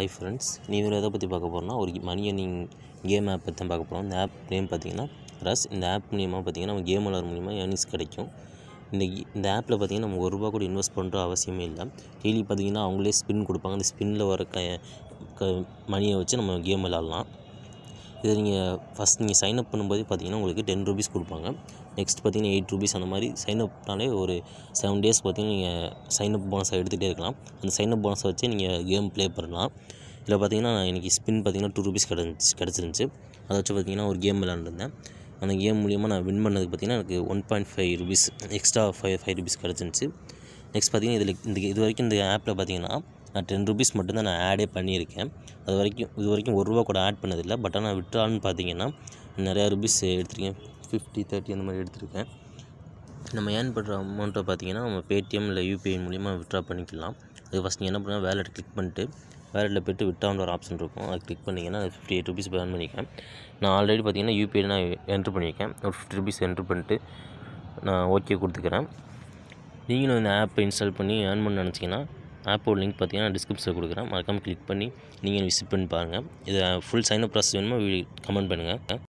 hi friends நீ வேறு எதை பற்றி பார்க்க போகிறோம்னா ஒரு மணி அர்னிங் கேம் ஆப் பற்றி தான் பார்க்க போகிறோம் இந்த ஆப் நேம் பார்த்தீங்கன்னா ரஸ் இந்த ஆப் மூலியமாக பார்த்திங்கன்னா நம்ம கேம் விளாட மூலியமாக ஏர்னிங்ஸ் கிடைக்கும் இந்த இந்த ஆப்பில் பார்த்திங்கன்னா நம்ம ஒரு ரூபா கூட இன்வெஸ்ட் பண்ணுற அவசியமே இல்லை டெய்லி பார்த்திங்கன்னா அவங்களே ஸ்பின் கொடுப்பாங்க அந்த ஸ்பின்னில் வர க மணியை வச்சு நம்ம கேம் விளாட்லாம் இதை நீங்கள் ஃபஸ்ட் நீங்கள் சைன் அப் பண்ணும்போது பார்த்தீங்கன்னா உங்களுக்கு டென் ருபீஸ் கொடுப்பாங்க நெக்ஸ்ட் பார்த்தீங்கன்னா எயிட் ருபீஸ் அந்த மாதிரி சைன் அப்னாலே ஒரு செவன் டேஸ் பார்த்தீங்கன்னா நீங்கள் சைன் அப் போனஸை எடுத்துகிட்டே இருக்கலாம் அந்த சைன் அப் போனஸை வச்சு நீங்கள் கேம் ப்ளே பண்ணலாம் இதில் பார்த்தீங்கன்னா எனக்கு ஸ்பின் பார்த்தீங்கன்னா டூ ருபீஸ் கிடச்சி கிடச்சிருந்துச்சி அதை வச்சு பார்த்தீங்கன்னா ஒரு கேம் விளாண்டுருந்தேன் அந்த கேம் மூலிமா நான் வின் பண்ணது பார்த்திங்கன்னா எனக்கு one point five rupees extra five five rupees கிடச்சிருந்துச்சி நெக்ஸ்ட் பார்த்திங்கன்னா இதில் இந்த இது வரைக்கும் இந்த ஆப்பில் பார்த்திங்கன்னா நான் டென் ருபீஸ் மட்டும்தான் நான் ஆடே பண்ணியிருக்கேன் அது வரைக்கும் இது வரைக்கும் ஒரு ரூபா கூட ஆட் பண்ணதில்லை பட் ஆனால் விட்ரால்னு பார்த்தீங்கன்னா நிறையா ருபீஸ் எடுத்திருக்கேன் ஃபிஃப்டி தேர்ட்டி அந்த மாதிரி எடுத்திருக்கேன் நம்ம ஏர்ன் பண்ணுற அமௌண்ட்டை பார்த்தீங்கன்னா நம்ம பேடிஎம் இல்லை யூபிஐ மூலிமா விட்ரா பண்ணிக்கலாம் அது ஃபஸ்ட் நீங்கள் என்ன பண்ணுங்கள் வேலெட் கிளிக் பண்ணிட்டு வேலெட்டில் போய்ட்டு விட்ரான்ற ஒரு ஆப்ஷன் இருக்கும் அது கிளிக் பண்ணிங்கன்னா ஃபிஃப்டி எயிட் ருபீஸ் ஏர்ன் பண்ணியிருக்கேன் நான் ஆல்ரெடி பார்த்தீங்கன்னா யூபிஐ நான் என்ட்ரு பண்ணியிருக்கேன் ஒரு ஃபிஃப்டி ருபீஸ் என்ட்ரு பண்ணிட்டு நான் ஓகே கொடுத்துக்கிறேன் நீங்களும் இந்த ஆப்பை இன்ஸ்டால் பண்ணி ஏர்ன் பண்ண நினச்சிங்கன்னா ஆப்போட லிங்க் பார்த்தீங்கன்னா டிஸ்கிரிப்ஷனில் கொடுக்குறேன் மறக்காமல் கிளிக் பண்ணி நீங்கள் விசிட் பண்ணி பாருங்கள் இதை ஃபுல் சைன் அப் ப்ராசஸ் வேணுமா கமெண்ட் பண்ணுங்கள்